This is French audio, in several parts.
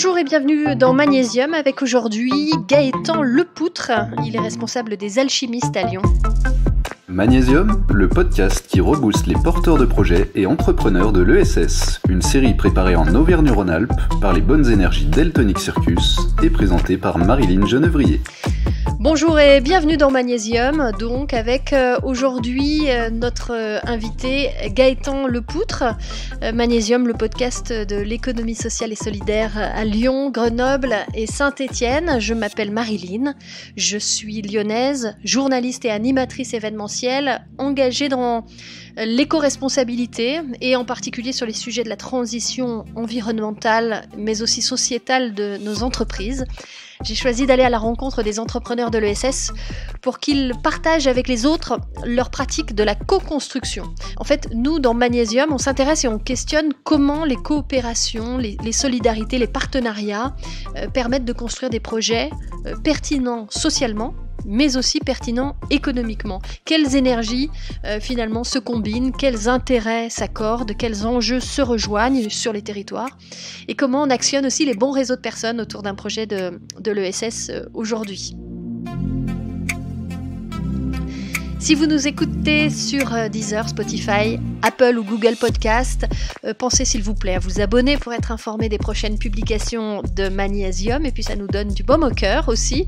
Bonjour et bienvenue dans Magnésium avec aujourd'hui Gaëtan Lepoutre. Il est responsable des alchimistes à Lyon. Magnésium, le podcast qui rebooste les porteurs de projets et entrepreneurs de l'ESS, une série préparée en Auvergne-Rhône-Alpes par les bonnes énergies Deltonic Circus et présentée par Marilyn Genevrier. Bonjour et bienvenue dans Magnésium, donc avec euh, aujourd'hui euh, notre euh, invité Gaëtan Lepoutre, Magnésium, le podcast de l'économie sociale et solidaire à Lyon, Grenoble et Saint-Étienne. Je m'appelle Marilyn, je suis lyonnaise, journaliste et animatrice événementielle, engagée dans l'éco-responsabilité et en particulier sur les sujets de la transition environnementale mais aussi sociétale de nos entreprises. J'ai choisi d'aller à la rencontre des entrepreneurs de l'ESS pour qu'ils partagent avec les autres leur pratique de la co-construction. En fait, nous, dans Magnésium, on s'intéresse et on questionne comment les coopérations, les, solidarités, les partenariats euh, permettent de construire des projets euh, pertinents socialement mais aussi pertinent économiquement. Quelles énergies euh, finalement se combinent, quels intérêts s'accordent, quels enjeux se rejoignent sur les territoires et comment on actionne aussi les bons réseaux de personnes autour d'un projet de l'ESS euh, aujourd'hui. Si vous nous écoutez sur euh, Deezer, Spotify, Apple ou Google Podcast, euh, pensez s'il vous plaît à vous abonner pour être informé des prochaines publications de Magnésium et puis ça nous donne du baume au cœur aussi.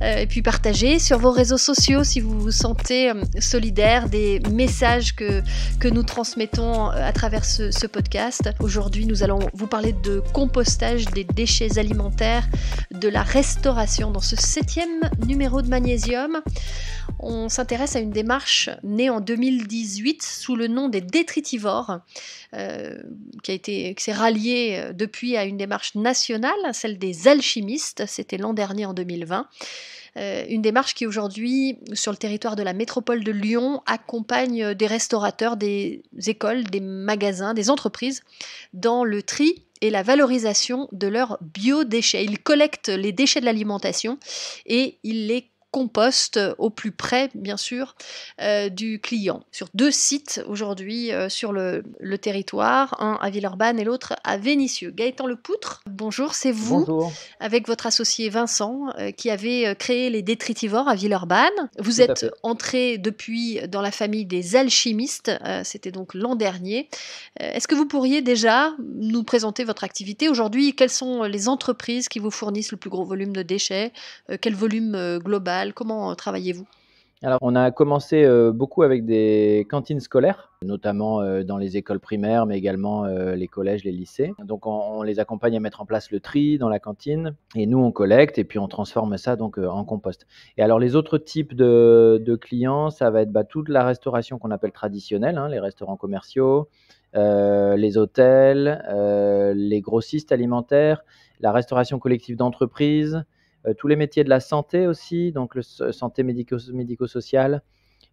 Euh, et puis partagez sur vos réseaux sociaux si vous vous sentez solidaire des messages que, que nous transmettons à travers ce, ce podcast. Aujourd'hui, nous allons vous parler de compostage des déchets alimentaires, de la restauration dans ce septième numéro de Magnésium on s'intéresse à une démarche née en 2018 sous le nom des détritivores, euh, qui, a été, s'est ralliée euh, depuis à une démarche nationale, celle des alchimistes, c'était l'an dernier en 2020. Euh, une démarche qui aujourd'hui, sur le territoire de la métropole de Lyon, accompagne des restaurateurs, des écoles, des magasins, des entreprises dans le tri et la valorisation de leurs biodéchets. Ils collectent les déchets de l'alimentation et ils les compost euh, au plus près, bien sûr, euh, du client. Sur deux sites aujourd'hui euh, sur le, territoire, un à Villeurbanne et l'autre à Vénissieux. Gaëtan Lepoutre, bonjour, c'est vous, avec votre associé Vincent, qui avait créé les détritivores à Villeurbanne. Vous êtes entré depuis dans la famille des alchimistes, c'était donc l'an dernier. Est-ce que vous pourriez déjà nous présenter votre activité aujourd'hui Quelles sont les entreprises qui vous fournissent le plus gros volume de déchets Quel volume global Comment euh, travaillez-vous alors, on a commencé euh, beaucoup avec des cantines scolaires, notamment euh, dans les écoles primaires, mais également les collèges, les lycées. Donc, on, les accompagne à mettre en place le tri dans la cantine, et nous, on collecte et puis on transforme ça donc en compost. Et alors, les autres types de, clients, ça va être bah, toute la restauration qu'on appelle traditionnelle, hein, les restaurants commerciaux, les hôtels, les grossistes alimentaires, la restauration collective d'entreprise, euh, tous les métiers de la santé aussi, donc le santé médico-sociale.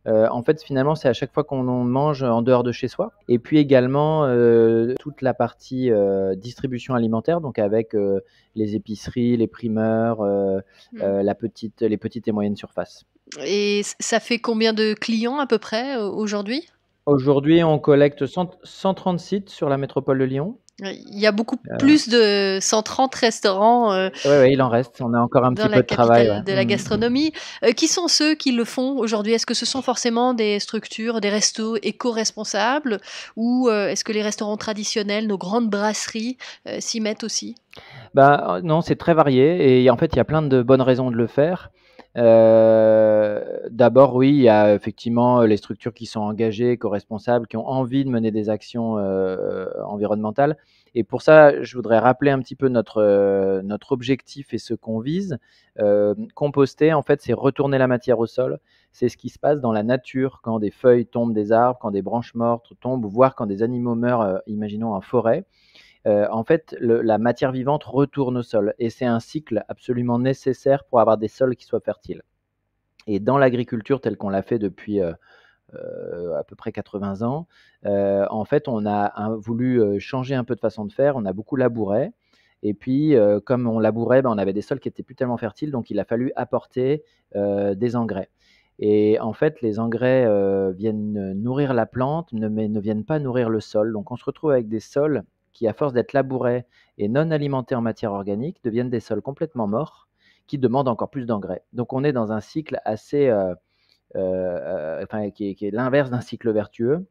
Euh, en fait, finalement, c'est à chaque fois qu'on mange en dehors de chez soi. Et puis également, euh, toute la partie distribution alimentaire, donc avec les épiceries, les primeurs, mmh. la petite, les petites et moyennes surfaces. Et ça fait combien de clients à peu près aujourd'hui Aujourd'hui, on collecte 130 sites sur la métropole de Lyon. Il y a beaucoup euh. plus de 130 restaurants. Euh, oui, il en reste. On a encore un petit peu de travail. De la mm. gastronomie. Euh, qui sont ceux qui le font aujourd'hui Est-ce que ce sont forcément des structures, des restos éco-responsables Ou est-ce que les restaurants traditionnels, nos grandes brasseries, s'y mettent aussi bah, Non, c'est très varié. Et en fait, il y a plein de bonnes raisons de le faire. Euh, d'abord, oui, il y a effectivement euh, les structures qui sont engagées, co-responsables, qui ont envie de mener des actions euh, environnementales. Et pour ça, je voudrais rappeler un petit peu notre, notre objectif et ce qu'on vise. composter, en fait, c'est retourner la matière au sol. C'est ce qui se passe dans la nature quand des feuilles tombent des arbres, quand des branches mortes tombent, voire quand des animaux meurent, imaginons en forêt. Euh, en fait, la matière vivante retourne au sol. Et c'est un cycle absolument nécessaire pour avoir des sols qui soient fertiles. Et dans l'agriculture telle qu'on l'a fait depuis euh, euh, à peu près 80 ans, en fait, on a voulu changer un peu de façon de faire. On a beaucoup labouré. Et puis, comme on labourait, ben, on avait des sols qui n'étaient plus tellement fertiles, donc il a fallu apporter des engrais. Et en fait, les engrais viennent nourrir la plante, mais ne viennent pas nourrir le sol. Donc, on se retrouve avec des sols qui, à force d'être labourés et non alimentés en matière organique, deviennent des sols complètement morts qui demandent encore plus d'engrais. Donc on est dans un cycle assez... Euh, euh, enfin, qui, est, l'inverse d'un cycle vertueux.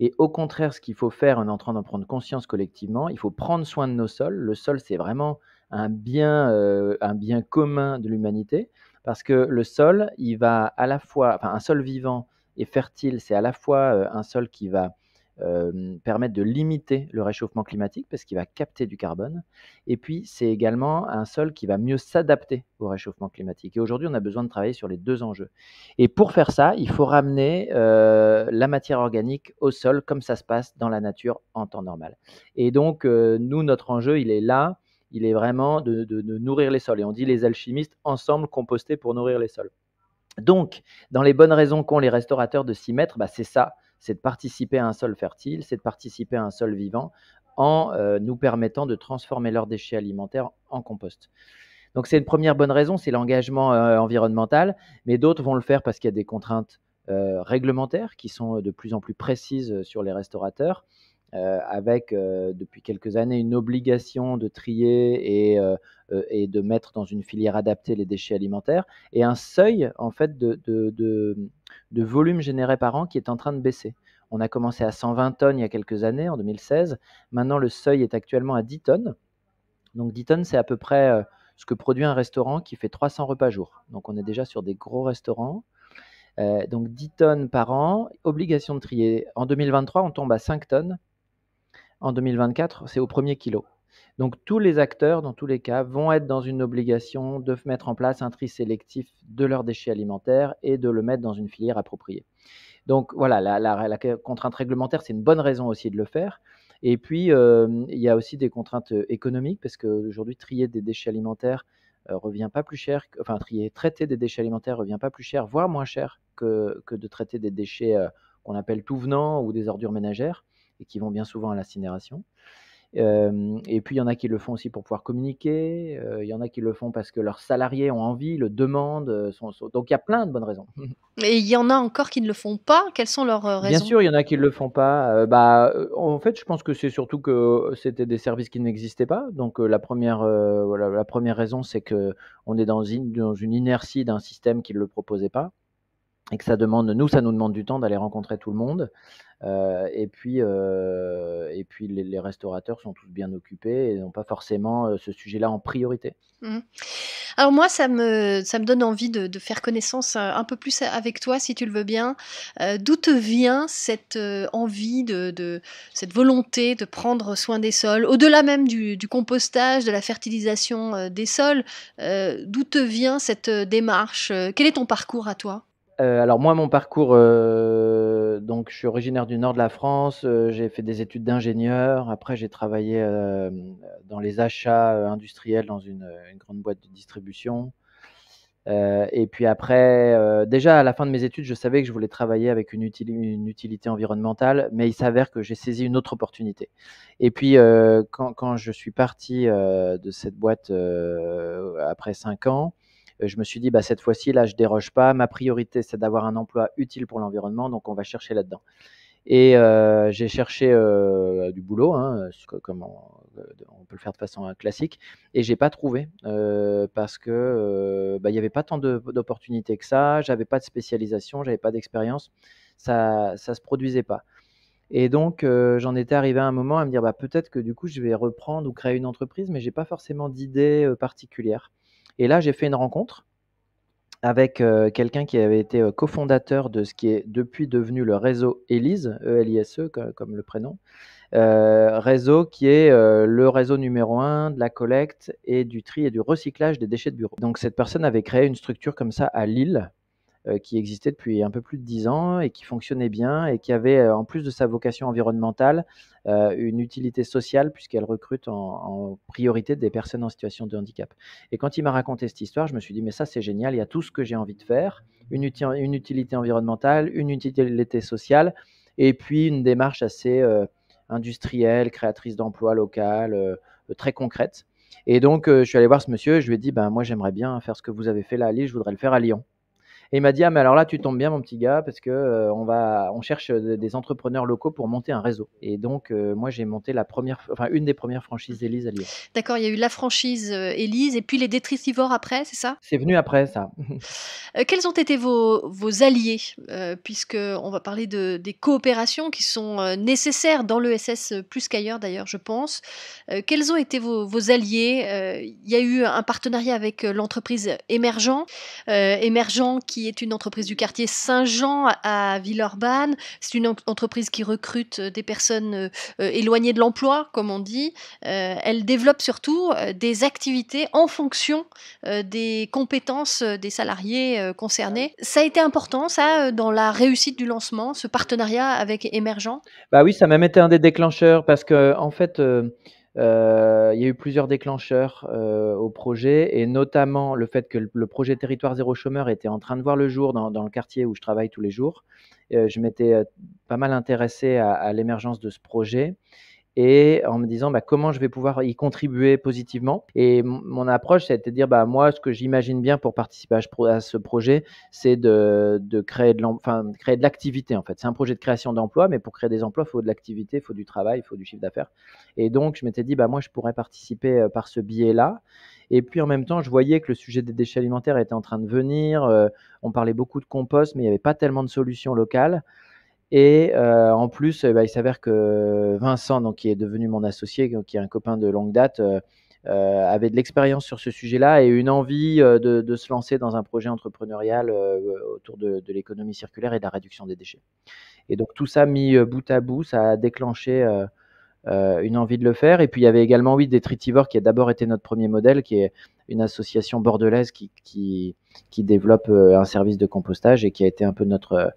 Et au contraire, ce qu'il faut faire en entrant d'en prendre conscience collectivement, il faut prendre soin de nos sols. Le sol, c'est vraiment un bien, euh, un bien commun de l'humanité, parce que le sol, il va à la fois, enfin, un sol vivant et fertile, c'est à la fois un sol qui va euh, permettre de limiter le réchauffement climatique parce qu'il va capter du carbone. Et puis, c'est également un sol qui va mieux s'adapter au réchauffement climatique. Et aujourd'hui, on a besoin de travailler sur les deux enjeux. Et pour faire ça, il faut ramener euh, la matière organique au sol comme ça se passe dans la nature en temps normal. Et donc, euh, nous, notre enjeu, il est là. Il est vraiment de, nourrir les sols. Et on dit les alchimistes ensemble composter pour nourrir les sols. Donc, dans les bonnes raisons qu'ont les restaurateurs de s'y mettre, bah, c'est ça, c'est de participer à un sol fertile, c'est de participer à un sol vivant en euh, nous permettant de transformer leurs déchets alimentaires en compost. Donc c'est une première bonne raison, c'est l'engagement euh, environnemental, mais d'autres vont le faire parce qu'il y a des contraintes euh, réglementaires qui sont de plus en plus précises sur les restaurateurs, avec depuis quelques années une obligation de trier et, et, de mettre dans une filière adaptée les déchets alimentaires, et un seuil en fait de, de de volume généré par an qui est en train de baisser. On a commencé à 120 tonnes il y a quelques années, en 2016. Maintenant, le seuil est actuellement à 10 tonnes. Donc 10 tonnes, c'est à peu près euh, ce que produit un restaurant qui fait 300 repas jour. Donc on est déjà sur des gros restaurants. Euh, donc 10 tonnes par an, obligation de trier. En 2023, on tombe à 5 tonnes. En 2024, c'est au premier kilo. Donc tous les acteurs, dans tous les cas, vont être dans une obligation de mettre en place un tri sélectif de leurs déchets alimentaires et de le mettre dans une filière appropriée. Donc voilà, la, contrainte réglementaire, c'est une bonne raison aussi de le faire. Et puis, euh, il y a aussi des contraintes euh, économiques, parce qu'aujourd'hui, trier des déchets alimentaires euh, revient pas plus cher, enfin, trier, traiter des déchets alimentaires revient pas plus cher, voire moins cher que, que de traiter des déchets qu'on appelle tout venant ou des ordures ménagères, et qui vont bien souvent à l'incinération et puis il y en a qui le font aussi pour pouvoir communiquer, il y en a qui le font parce que leurs salariés ont envie, le demandent. Donc il y a plein de bonnes raisons. Et il y en a encore qui ne le font pas. Quelles sont leurs raisons Bien sûr, il y en a qui ne le font pas. Bah, en fait, je pense que c'est surtout que c'était des services qui n'existaient pas. Donc la, première, la première raison, c'est que on est dans une inertie d'un système qui ne le proposait pas et que ça demande, nous, ça nous demande du temps d'aller rencontrer tout le monde. Euh, et puis, euh, et puis les, restaurateurs sont tous bien occupés et n'ont pas forcément euh, ce sujet-là en priorité. Mmh. Alors moi, ça me, ça me donne envie de, faire connaissance un peu plus avec toi, si tu le veux bien. D'où te vient cette envie, de, de, cette volonté de prendre soin des sols, au-delà même du, compostage, de la fertilisation des sols D'où te vient cette démarche Quel est ton parcours à toi euh, alors moi, mon parcours, euh, donc je suis originaire du nord de la France. Euh, j'ai fait des études d'ingénieur. Après, j'ai travaillé dans les achats industriels dans une, grande boîte de distribution. et puis après, déjà à la fin de mes études, je savais que je voulais travailler avec une, utilité environnementale, mais il s'avère que j'ai saisi une autre opportunité. Et puis quand, je suis parti de cette boîte après cinq ans, euh, je me suis dit, bah, cette fois-ci, là, je déroge pas. Ma priorité, c'est d'avoir un emploi utile pour l'environnement, donc on va chercher là-dedans. Et euh, j'ai cherché euh, du boulot, hein, comme on, peut le faire de façon classique, et j'ai pas trouvé parce que bah, il n'y avait pas tant d'opportunités que ça, j'avais pas de spécialisation, j'avais pas d'expérience, ça ça se produisait pas. Et donc j'en étais arrivé à un moment à me dire bah, peut-être que du coup je vais reprendre ou créer une entreprise, mais j'ai pas forcément d'idée particulière. Et là, j'ai fait une rencontre avec euh, quelqu'un qui avait été euh, cofondateur de ce qui est depuis devenu le réseau ELISE, E-L-I-S-E e, comme, le prénom, euh, réseau qui est le réseau numéro un de la collecte et du tri et du recyclage des déchets de bureau. Donc cette personne avait créé une structure comme ça à Lille euh, qui existait depuis un peu plus de 10 ans et qui fonctionnait bien et qui avait, euh, en plus de sa vocation environnementale, euh, une utilité sociale puisqu'elle recrute en, priorité des personnes en situation de handicap. Et quand il m'a raconté cette histoire, je me suis dit, mais ça c'est génial, il y a tout ce que j'ai envie de faire, une, utilité environnementale, une utilité sociale, et puis une démarche assez industrielle, créatrice d'emplois locales, très concrète. Et donc, je suis allé voir ce monsieur, et je lui ai dit, ben, moi j'aimerais bien faire ce que vous avez fait là à Lille, je voudrais le faire à Lyon. Et m'a dit ah mais alors là tu tombes bien mon petit gars parce que euh, on va on cherche euh, des entrepreneurs locaux pour monter un réseau. Et donc euh, moi j'ai monté la première enfin une des premières franchises Elise à D'accord, il y a eu la franchise Élise, et puis les détritivores après, c'est ça C'est venu après ça. quels ont été vos, vos alliés puisque on va parler de, des coopérations qui sont nécessaires dans l'ESS plus qu'ailleurs d'ailleurs, je pense. quels ont été vos, vos alliés Il y a eu un partenariat avec l'entreprise Émergent, Émergent qui est une entreprise du quartier Saint-Jean à Villeurbanne. C'est une entreprise qui recrute euh, des personnes euh, euh, éloignées de l'emploi, comme on dit. elle développe surtout des activités en fonction des compétences des salariés concernés. Ça a été important, ça, dans la réussite du lancement, ce partenariat avec Émergent Bah oui, ça a même été un des déclencheurs parce que, en fait, euh, il y a eu plusieurs déclencheurs euh, au projet, et notamment le fait que le, projet Territoire Zéro Chômeur était en train de voir le jour dans, le quartier où je travaille tous les jours. Euh, je m'étais pas mal intéressé à l'émergence de ce projet et en me disant bah, comment je vais pouvoir y contribuer positivement. Et mon approche, c'était de dire bah, moi, ce que j'imagine bien pour participer à ce projet, c'est de, créer de créer de l'activité en fait. C'est un projet de création d'emplois, mais pour créer des emplois, il faut de l'activité, il faut du travail, il faut du chiffre d'affaires. Et donc, je m'étais dit bah, moi, je pourrais participer euh, par ce biais-là. Et puis en même temps, je voyais que le sujet des déchets alimentaires était en train de venir. Euh, on parlait beaucoup de compost, mais il n'y avait pas tellement de solutions locales. Et euh, en plus, euh, bah, il s'avère que Vincent, donc, qui est devenu mon associé, qui est un copain de longue date, euh, avait de l'expérience sur ce sujet-là et une envie de, se lancer dans un projet entrepreneurial autour de, l'économie circulaire et de la réduction des déchets. Et donc tout ça mis bout à bout, ça a déclenché une envie de le faire. Et puis il y avait également, oui, Détritivore, qui a d'abord été notre premier modèle, qui est une association bordelaise qui, qui, développe un service de compostage et qui a été un peu notre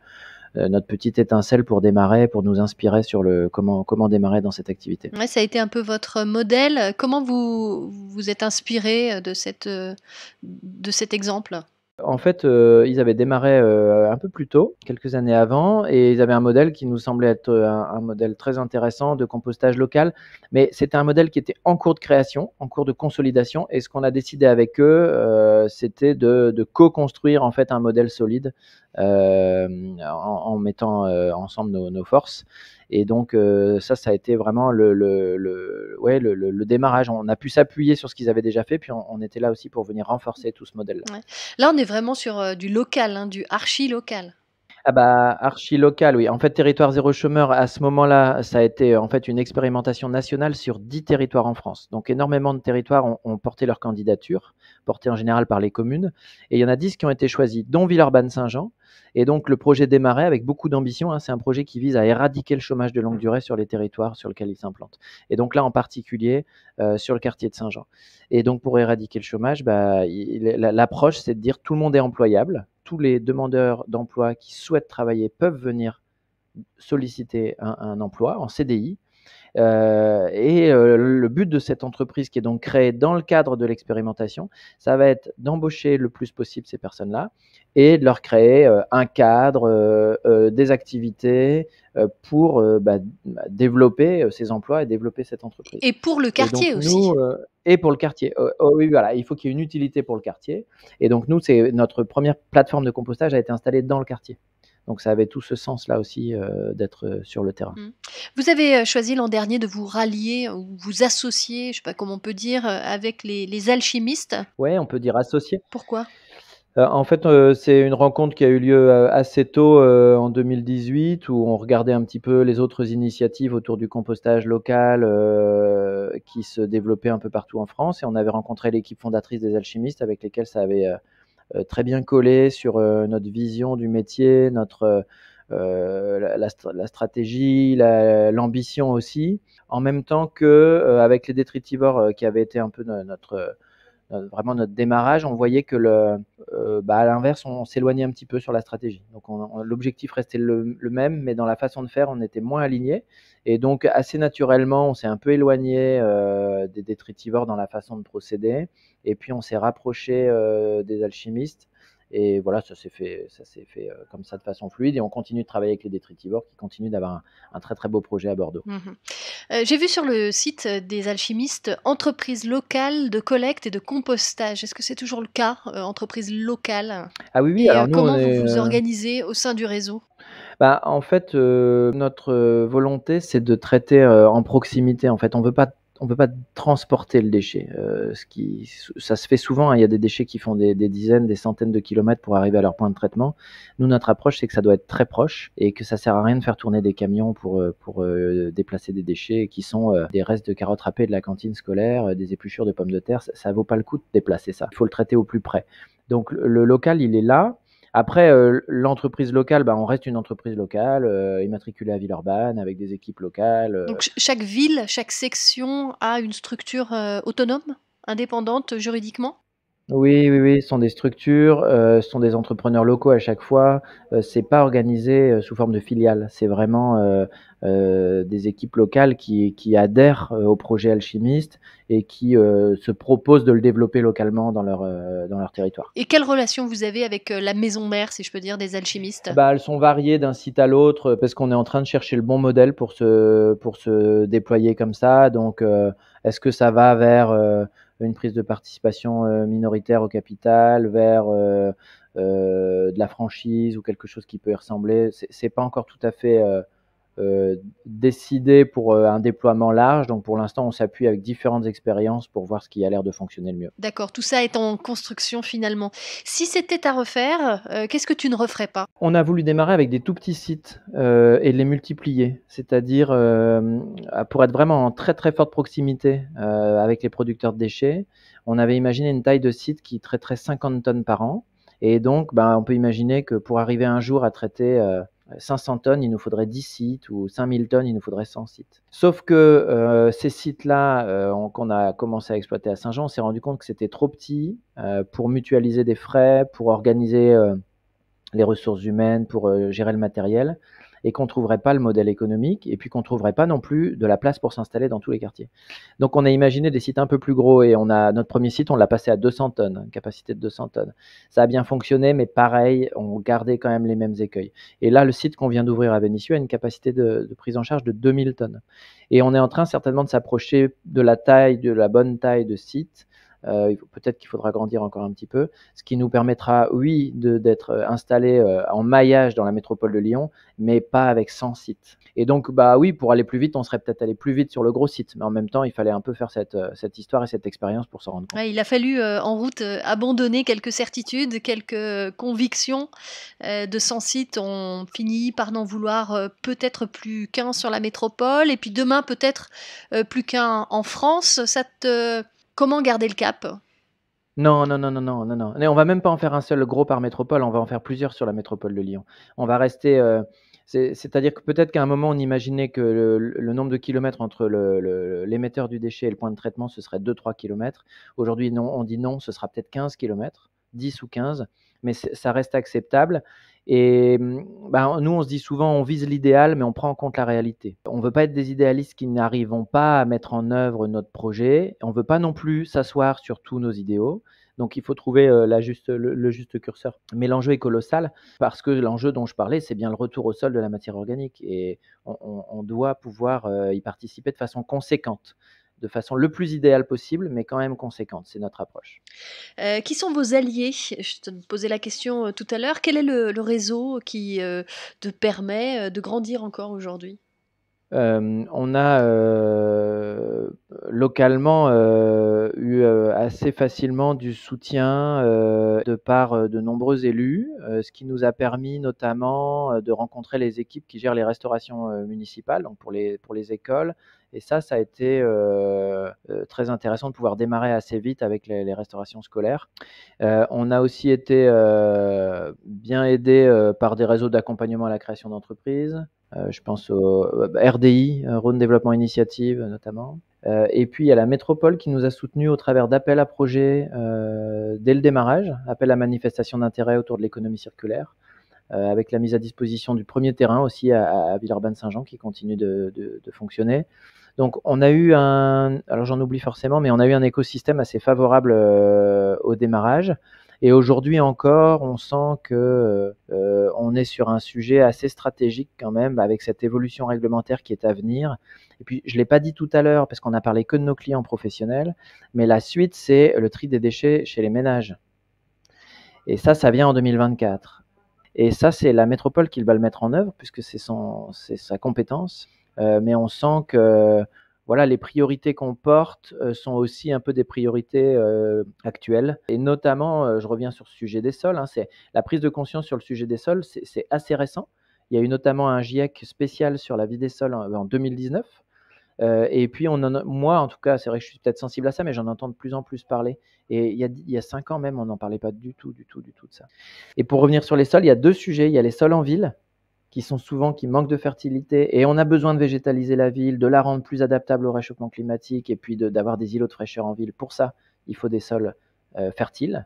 euh, notre petite étincelle pour démarrer, pour nous inspirer sur le comment, comment démarrer dans cette activité. ça a été un peu votre modèle. Comment vous vous êtes inspiré de, euh, de cet exemple en fait, euh, ils avaient démarré euh, un peu plus tôt, quelques années avant, et ils avaient un modèle qui nous semblait être euh, un, modèle très intéressant de compostage local, mais c'était un modèle qui était en cours de création, en cours de consolidation, et ce qu'on a décidé avec eux, c'était de, de co-construire en fait un modèle solide en, mettant ensemble nos forces. Et donc euh, ça, ça a été vraiment le, le, démarrage. On a pu s'appuyer sur ce qu'ils avaient déjà fait, puis on, était là aussi pour venir renforcer tout ce modèle-là. Là, on est vraiment sur euh, du local, hein, du archi-local. Ah bah, archi local, oui. En fait, Territoire Zéro Chômeur, à ce moment-là, ça a été euh, en fait une expérimentation nationale sur 10 territoires en France. Donc, énormément de territoires ont, porté leur candidature, portée en général par les communes. Et il y en a 10 qui ont été choisis, dont Villeurbanne-Saint-Jean, et donc le projet démarrait avec beaucoup d'ambition. Hein, c'est un projet qui vise à éradiquer le chômage de longue durée sur les territoires sur lesquels il s'implante. Et donc là en particulier euh, sur le quartier de Saint-Jean. Et donc pour éradiquer le chômage, bah, l'approche c'est de dire tout le monde est employable. Tous les demandeurs d'emploi qui souhaitent travailler peuvent venir solliciter un emploi en CDI euh, et euh, le but de cette entreprise qui est donc créée dans le cadre de l'expérimentation, ça va être d'embaucher le plus possible ces personnes-là et de leur créer euh, un cadre, des activités pour bah, bah, développer ces emplois et développer cette entreprise. Et pour le quartier aussi. et pour le quartier. Oh, oh oui, voilà, il faut qu'il y ait une utilité pour le quartier. Et donc nous, c'est notre première plateforme de compostage a été installée dans le quartier. Donc ça avait tout ce sens-là aussi euh, d'être euh, sur le terrain. Mmh. Vous avez euh, choisi l'an dernier de vous rallier ou vous associer, je ne sais pas comment on peut dire, avec les, alchimistes. Oui, on peut dire associer. Pourquoi en fait, c'est une rencontre qui a eu lieu assez tôt en 2018 où on regardait un petit peu les autres initiatives autour du compostage local qui se développaient un peu partout en France et on avait rencontré l'équipe fondatrice des alchimistes avec lesquels ça avait euh, très bien collé sur euh, notre vision du métier, notre euh, la, stratégie, l'ambition aussi, en même temps que avec les détritivores qui avait été un peu notre vraiment notre démarrage, on voyait que le, bah, à l'inverse, on, s'éloignait un petit peu sur la stratégie. Donc l'objectif restait le, le, même, mais dans la façon de faire, on était moins aligné. Et donc, assez naturellement, on s'est un peu éloigné euh, des détritivores dans la façon de procéder. Et puis, on s'est rapproché euh, des alchimistes. Et voilà, ça s'est fait, ça s'est fait euh, comme ça de façon fluide. Et on continue de travailler avec les détritivores qui continuent d'avoir un, très très beau projet à Bordeaux. Mmh j'ai vu sur le site des alchimistes entreprise locale de collecte et de compostage. Est-ce que c'est toujours le cas, entreprises entreprise locale Ah oui, oui. Et comment vous vous organisez au sein du réseau bah, En fait, euh, notre euh, volonté, c'est de traiter euh, en proximité. En fait, on veut pas on peut pas transporter le déchet. ce qui, ça se fait souvent. Hein. Il y a des déchets qui font des, dizaines, des centaines de kilomètres pour arriver à leur point de traitement. Nous, notre approche, c'est que ça doit être très proche et que ça sert à rien de faire tourner des camions pour pour déplacer des déchets qui sont des restes de carottes râpées de la cantine scolaire, des épluchures de pommes de terre. Ça, ne vaut pas le coup de déplacer ça. Il faut le traiter au plus près. Donc le local, il est là. Après, euh, l'entreprise locale, bah, on reste une entreprise locale, euh, immatriculée à Villeurbanne, avec des équipes locales. Euh. Donc chaque ville, chaque section a une structure autonome, indépendante juridiquement oui, oui, oui, ce sont des structures, euh, ce sont des entrepreneurs locaux à chaque fois, Ce euh, c'est pas organisé, euh, sous forme de filiale. C'est vraiment, des équipes locales qui qui adhèrent, au projet Alchimiste et qui, se proposent de le développer localement dans leur, dans leur territoire. Et quelle relation vous avez avec, la maison mère, si je peux dire, des alchimistes? Bah, elles sont variées d'un site à l'autre, parce qu'on est en train de chercher le bon modèle pour se pour se déployer comme ça donc est-ce que ça va vers, une prise de participation euh, minoritaire au capital, vers euh, euh, de la franchise ou quelque chose qui peut y ressembler. C'est pas encore tout à fait euh, décidé pour euh, un déploiement large. Donc pour l'instant, on s'appuie avec différentes expériences pour voir ce qui a l'air de fonctionner le mieux. D'accord, tout ça est en construction finalement. Si c'était à refaire, euh, qu'est-ce que tu ne referais pas On a voulu démarrer avec des tout petits sites euh, et les multiplier, c'est-à-dire pour être vraiment en très très forte proximité avec les producteurs de déchets. On avait imaginé une taille de site qui traiterait 50 tonnes par an. Et donc, ben, on peut imaginer que pour arriver un jour à traiter 500 euh, tonnes, il nous faudrait 10 sites, ou 5000 tonnes, il nous faudrait 100 sites. Sauf que euh, ces sites-là euh, qu'on a commencé à exploiter à Saint-Jean, on s'est rendu compte que c'était trop petit pour mutualiser des frais, pour organiser les ressources humaines, pour gérer le matériel et qu'on ne trouverait pas le modèle économique, et puis qu'on ne trouverait pas non plus de la place pour s'installer dans tous les quartiers. Donc on a imaginé des sites un peu plus gros, et on a notre premier site, on l'a passé à 200 tonnes, une capacité de 200 tonnes. Ça a bien fonctionné, mais pareil, on gardait quand même les mêmes écueils. Et là, le site qu'on vient d'ouvrir à Vénissieux a une capacité de, de, prise en charge de 2000 tonnes. Et on est en train certainement de s'approcher de la taille, de la bonne taille de site euh, peut-être qu'il faudra grandir encore un petit peu, ce qui nous permettra, oui, d'être euh, installé euh, en maillage dans la métropole de Lyon, mais pas avec 100 sites. Et donc, bah oui, pour aller plus vite, on serait peut-être allé plus vite sur le gros site, mais en même temps, il fallait un peu faire cette, histoire et cette expérience pour s'en rendre compte. il a fallu en route abandonner quelques certitudes, quelques convictions de 100 sites. On finit par n'en vouloir peut-être plus qu'un sur la métropole, et puis demain peut-être plus qu'un en France. Ça te Comment garder le cap non, non, non, non, non, non, non. On va même pas en faire un seul gros par métropole, on va en faire plusieurs sur la métropole de Lyon. On va rester. Euh, c'est-à-dire que peut-être qu'à un moment, on imaginait que le, nombre de kilomètres entre l'émetteur du déchet et le point de traitement, ce serait 2-3 kilomètres. Aujourd'hui, non, on dit non, ce sera peut-être 15 kilomètres. 10 ou 15, mais ça reste acceptable. Et ben, nous, on se dit souvent, on vise l'idéal, mais on prend en compte la réalité. On ne veut pas être des idéalistes qui n'arrivons pas à mettre en œuvre notre projet. On ne veut pas non plus s'asseoir sur tous nos idéaux. Donc il faut trouver euh, la le, juste curseur. Mais l'enjeu est colossal parce que l'enjeu dont je parlais, c'est bien le retour au sol de la matière organique et on doit pouvoir euh, y participer de façon conséquente de façon le plus idéale possible, mais quand même conséquente. C'est notre approche. Euh, qui sont vos alliés Je te posais la question euh, tout à l'heure. Quel est le, réseau qui euh, te permet de grandir encore aujourd'hui on a localement eu assez facilement du soutien de par de nombreux élus, ce qui nous a permis notamment de rencontrer les équipes qui gèrent les restaurations municipales, donc pour les, pour les écoles, et ça, ça a été euh, euh, très intéressant de pouvoir démarrer assez vite avec les, restaurations scolaires. Euh, on a aussi été bien aidé par des réseaux d'accompagnement à la création d'entreprises. je pense au RDI, Rhône Développement Initiative notamment. et puis il y a la métropole qui nous a soutenus au travers d'appels à projets dès le démarrage, appels à manifestation d'intérêt autour de l'économie circulaire. Euh, avec la mise à disposition du premier terrain aussi à, Villeurbanne-Saint-Jean qui continue de, fonctionner. Donc on a eu un, alors j'en oublie forcément, mais on a eu un écosystème assez favorable euh, au démarrage. Et aujourd'hui encore, on sent que euh, on est sur un sujet assez stratégique quand même, bah, avec cette évolution réglementaire qui est à venir. Et puis, je l'ai pas dit tout à l'heure parce qu'on a parlé que de nos clients professionnels, mais la suite c'est le tri des déchets chez les ménages. Et ça, ça vient en 2024. Et ça, c'est la métropole qui va le mettre en œuvre, puisque c'est sa compétence. Euh, mais on sent que voilà, les priorités qu'on porte euh, sont aussi un peu des priorités euh, actuelles. Et notamment, je reviens sur le sujet des sols, hein, c'est la prise de conscience sur le sujet des sols, c'est assez récent. Il y a eu notamment un GIEC spécial sur la vie des sols en 2019. Euh, et puis, moi, en tout cas, c'est vrai que je suis peut-être sensible à ça, mais j'en entends de plus en plus parler. Et il y a, cinq ans même, on n'en parlait pas du tout, du tout, du tout de ça. Et pour revenir sur les sols, il y a deux sujets. Il y a les sols en ville, qui sont souvent qui manquent de fertilité et on a besoin de végétaliser la ville, de la rendre plus adaptable au réchauffement climatique et puis d'avoir des îlots de fraîcheur en ville. Pour ça, il faut des sols euh, fertiles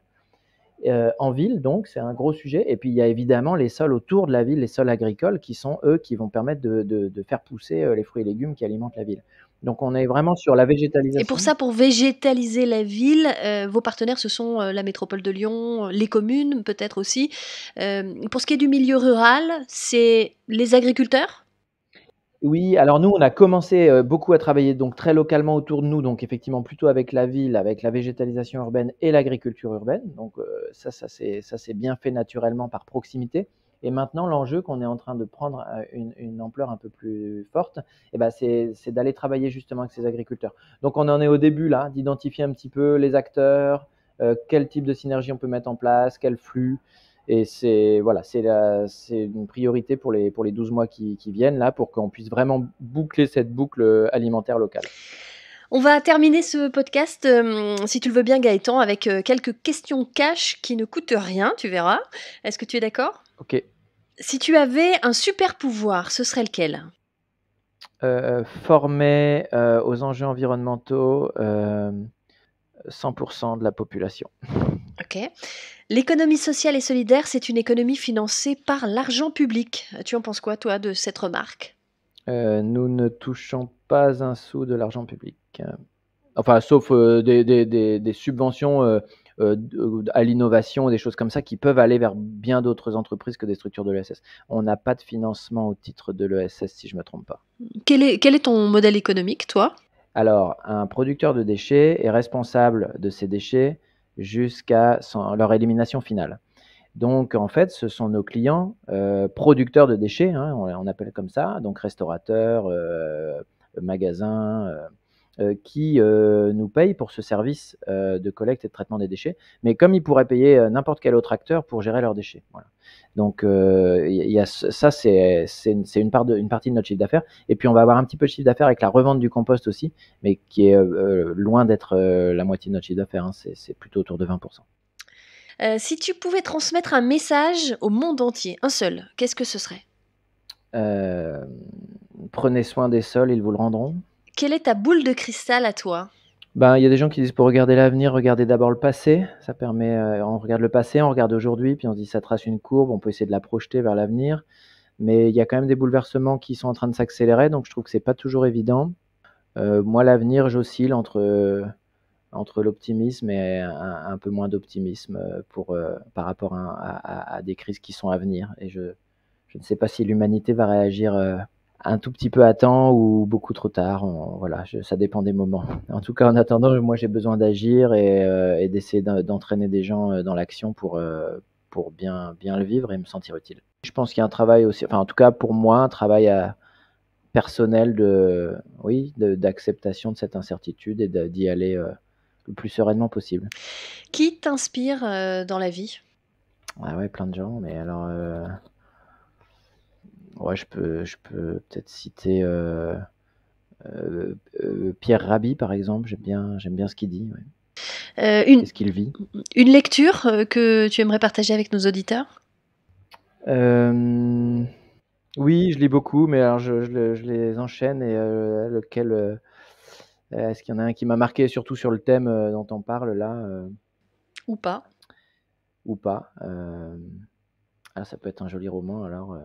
euh, en ville, donc c'est un gros sujet. Et puis il y a évidemment les sols autour de la ville, les sols agricoles, qui sont eux qui vont permettre de, faire pousser euh, les fruits et légumes qui alimentent la ville. Donc on est vraiment sur la végétalisation. Et pour ça, pour végétaliser la ville, euh, vos partenaires, ce sont la métropole de Lyon, les communes peut-être aussi. pour ce qui est du milieu rural, c'est les agriculteurs oui, alors nous, on a commencé euh, beaucoup à travailler donc très localement autour de nous, donc effectivement plutôt avec la ville, avec la végétalisation urbaine et l'agriculture urbaine. Donc euh, ça, ça s'est bien fait naturellement par proximité. Et maintenant, l'enjeu qu'on est en train de prendre euh, une, une, ampleur un peu plus forte, eh ben c'est d'aller travailler justement avec ces agriculteurs. Donc on en est au début là, d'identifier un petit peu les acteurs, quel type de synergie on peut mettre en place, quel flux. Et c'est voilà, c'est une priorité pour les, pour les 12 mois qui, viennent là, pour qu'on puisse vraiment boucler cette boucle euh, alimentaire locale. On va terminer ce podcast, euh, si tu le veux bien Gaëtan, avec euh, quelques questions cash qui ne coûtent rien, tu verras. Est-ce que tu es d'accord Ok. Si tu avais un super pouvoir, ce serait lequel Former aux enjeux environnementaux, 100% de la population. Ok. L'économie sociale et solidaire, c'est une économie financée par l'argent public. Tu en penses quoi, toi, de cette remarque euh, Nous ne touchons pas un sou de l'argent public. Enfin, sauf euh, des, subventions euh, à l'innovation, des choses comme ça, qui peuvent aller vers bien d'autres entreprises que des structures de l'ESS. On n'a pas de financement au titre de l'ESS, si je ne me trompe pas. Quel est, quel est ton modèle économique, toi alors, un producteur de déchets est responsable de ces déchets jusqu'à leur élimination finale. Donc, en fait, ce sont nos clients euh, producteurs de déchets, hein, on, appelle comme ça, donc restaurateurs, euh, magasins, euh, euh, qui euh, nous paye pour ce service euh, de collecte et de traitement des déchets, mais comme ils pourraient payer n'importe quel autre acteur pour gérer leurs déchets. Voilà. Donc ça, c'est une, part une, partie de notre chiffre d'affaires. Et puis on va avoir un petit peu de chiffre d'affaires avec la revente du compost aussi, mais qui est loin d'être la moitié de notre chiffre d'affaires. Hein. C'est plutôt autour de 20%. si tu pouvais transmettre un message au monde entier, un seul, qu'est-ce que ce serait Prenez soin des sols, ils vous le rendront. Quelle est ta boule de cristal à toi ben, il y a des gens qui disent pour regarder l'avenir, regardez d'abord le passé. Ça permet, euh, on regarde le passé, on regarde aujourd'hui, puis on se dit ça trace une courbe, on peut essayer de la projeter vers l'avenir. Mais il y a quand même des bouleversements qui sont en train de s'accélérer, donc je trouve que c'est pas toujours évident. Euh, moi, l'avenir, j'oscille entre, euh, entre l'optimisme et un, peu moins d'optimisme pour, par rapport à, des crises qui sont à venir. Et je, je ne sais pas si l'humanité va réagir un tout petit peu à temps ou beaucoup trop tard. voilà, ça dépend des moments. En tout cas, en attendant, moi j'ai besoin d'agir et, euh, d'essayer d'entraîner des gens euh, dans l'action pour, euh, pour bien, bien le vivre et me sentir utile. Je pense qu'il y a un travail aussi, enfin en tout cas pour moi, un travail personnel de oui d'acceptation de, cette incertitude et d'y aller le plus sereinement possible. Qui t'inspire dans la vie ah ouais, plein de gens, mais alors Ouais, je peux, je peux peut-être citer euh, euh, euh, Pierre Rabhi, par exemple. J'aime bien, j'aime bien ce qu'il dit. une, ce qu'il vit. Une lecture que tu aimerais partager avec nos auditeurs Oui, je lis beaucoup, mais alors je, les enchaîne et lequel Est-ce qu'il y en a un qui m'a marqué, surtout sur le thème dont on parle là Ou pas Ou pas. ah, ça peut être un joli roman alors.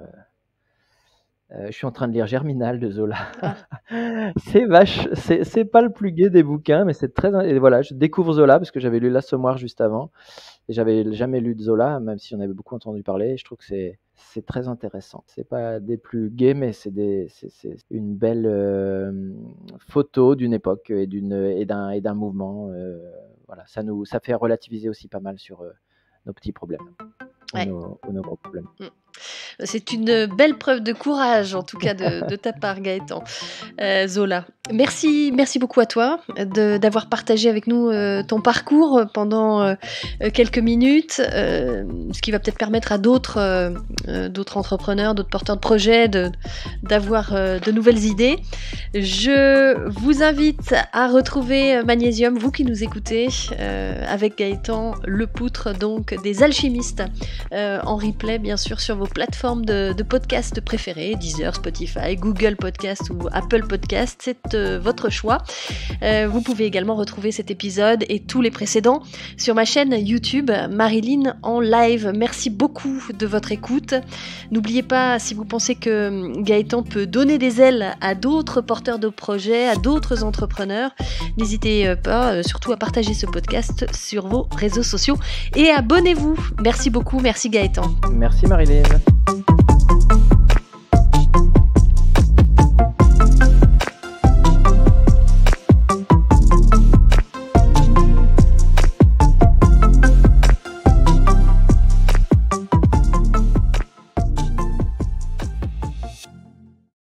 Euh, je suis en train de lire Germinal de Zola. Ah. c'est vache, c'est pas le plus gai des bouquins, mais c'est très. Et voilà, je découvre Zola parce que j'avais lu L'Assommoir juste avant et j'avais jamais lu de Zola, même si on avait beaucoup entendu parler. je trouve que c'est c'est très intéressant. C'est pas des plus gays, mais c'est une belle euh, photo d'une époque et d'une et d'un et d'un mouvement. Euh, voilà, ça nous ça fait relativiser aussi pas mal sur nos petits problèmes, ou nos, gros problèmes. Mm. C'est une belle preuve de courage, en tout cas, de, ta part, Gaëtan euh, Zola. Merci, merci beaucoup à toi d'avoir partagé avec nous euh, ton parcours pendant euh, quelques minutes, ce qui va peut-être permettre à d'autres, d'autres entrepreneurs, d'autres porteurs de projets d'avoir de, de, nouvelles idées. Je vous invite à retrouver Magnésium, vous qui nous écoutez, avec Gaëtan Le Poutre, donc des alchimistes, en replay, bien sûr, sur vos plateforme de, podcast préférée Deezer, Spotify, Google Podcast ou Apple Podcast, c'est euh, votre choix. Euh, vous pouvez également retrouver cet épisode et tous les précédents sur ma chaîne YouTube Marilyn en live. Merci beaucoup de votre écoute. N'oubliez pas, si vous pensez que Gaëtan peut donner des ailes à d'autres porteurs de projets, à d'autres entrepreneurs, n'hésitez euh, pas surtout à partager ce podcast sur vos réseaux sociaux et abonnez-vous. Merci beaucoup, merci Gaëtan. Merci Marilyn. America.